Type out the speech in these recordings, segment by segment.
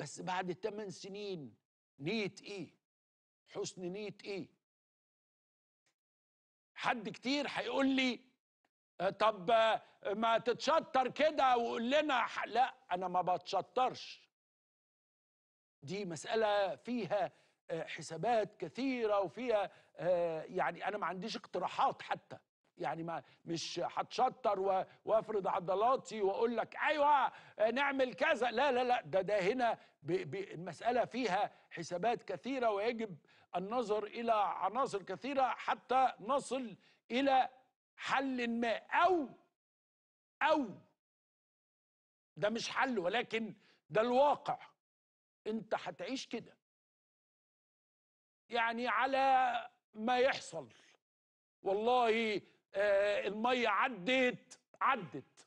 بس بعد 8 سنين نية إيه؟ حسن نية إيه؟ حد كتير هيقول لي طب ما تتشطر كده وقول لنا لا أنا ما بتشطرش دي مسألة فيها آه، حسابات كثيرة وفيها آه، يعني أنا ما عنديش اقتراحات حتى يعني ما مش هتشطر وافرض عضلاتي واقول لك ايوه آه، نعمل كذا لا لا لا ده ده هنا بي بي المساله فيها حسابات كثيره ويجب النظر الى عناصر كثيره حتى نصل الى حل ما او او ده مش حل ولكن ده الواقع انت هتعيش كده يعني على ما يحصل والله آه، الميه عدت عدت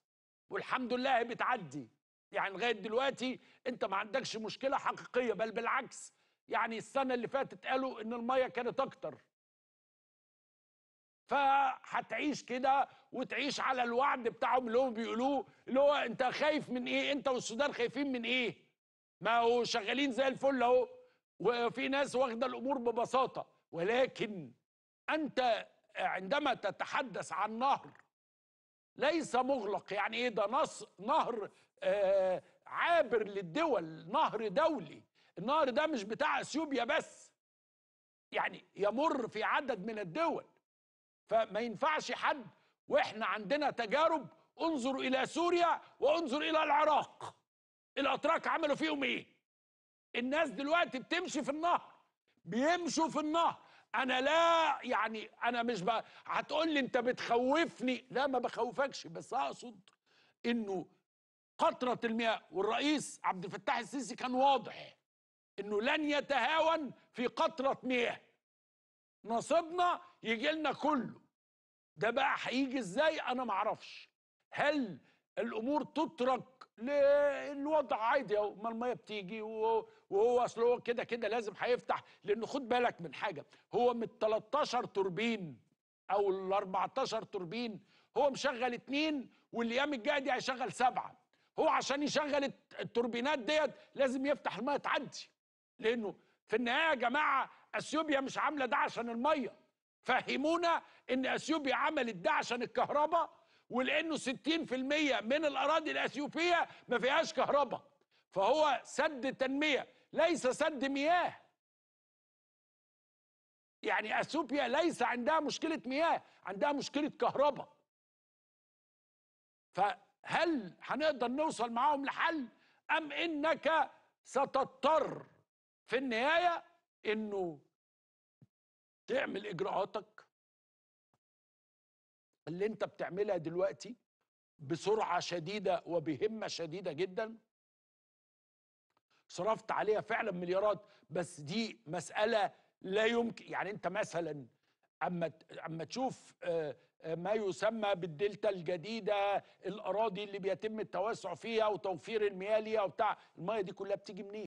والحمد لله بتعدي يعني لغايه دلوقتي انت ما عندكش مشكله حقيقيه بل بالعكس يعني السنه اللي فاتت قالوا ان الميه كانت اكتر فهتعيش كده وتعيش على الوعد بتاعهم اللي هم بيقولوه اللي هو انت خايف من ايه انت والسودان خايفين من ايه ما هو شغالين زي الفل اهو وفي ناس واخده الامور ببساطه ولكن انت عندما تتحدث عن نهر ليس مغلق يعني ايه ده نص نهر آه، عابر للدول نهر دولي النهر ده مش بتاع اثيوبيا بس يعني يمر في عدد من الدول فما ينفعش حد واحنا عندنا تجارب انظر الى سوريا وانظر الى العراق الاتراك عملوا فيهم ايه الناس دلوقتي بتمشي في النهر بيمشوا في النهر انا لا يعني انا مش ب... هتقول لي انت بتخوفني لا ما بخوفكش بس اقصد انه قطره المياه والرئيس عبد الفتاح السيسي كان واضح انه لن يتهاون في قطره مياه نصيبنا يجي لنا كله ده بقى هيجي ازاي انا معرفش هل الامور تترك للوضع عادي ما الميه بتيجي وهو اصل هو كده كده لازم هيفتح لانه خد بالك من حاجه هو من ال 13 توربين او ال 14 توربين هو مشغل اثنين والايام الجايه دي هيشغل سبعه هو عشان يشغل التوربينات ديت لازم يفتح الميه تعدي لانه في النهايه يا جماعه اثيوبيا مش عامله ده عشان الميه فهمونا ان اثيوبيا عملت ده عشان الكهرباء ولانه 60% من الاراضي الاثيوبيه ما فيهاش كهرباء فهو سد تنميه ليس سد مياه يعني اثيوبيا ليس عندها مشكله مياه عندها مشكله كهرباء فهل هنقدر نوصل معاهم لحل ام انك ستضطر في النهايه انه تعمل اجراءاتك اللي انت بتعملها دلوقتي بسرعه شديده وبهمه شديده جدا صرفت عليها فعلا مليارات بس دي مساله لا يمكن يعني انت مثلا اما اما تشوف آه، آه، ما يسمى بالدلتا الجديده الاراضي اللي بيتم التوسع فيها وتوفير المياه ليها وبتاع المياه دي كلها بتيجي منين؟